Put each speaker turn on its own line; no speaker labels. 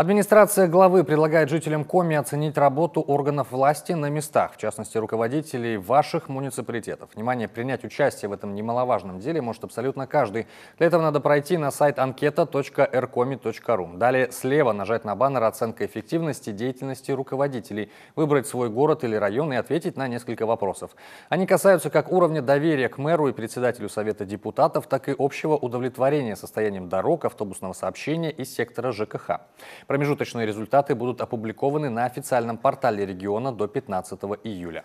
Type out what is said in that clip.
Администрация главы предлагает жителям Коми оценить работу органов власти на местах, в частности, руководителей ваших муниципалитетов. Внимание, принять участие в этом немаловажном деле может абсолютно каждый. Для этого надо пройти на сайт анкета.rkomi.ru. Далее слева нажать на баннер «Оценка эффективности деятельности руководителей», выбрать свой город или район и ответить на несколько вопросов. Они касаются как уровня доверия к мэру и председателю Совета депутатов, так и общего удовлетворения состоянием дорог, автобусного сообщения и сектора ЖКХ. Промежуточные результаты будут опубликованы на официальном портале региона до 15 июля.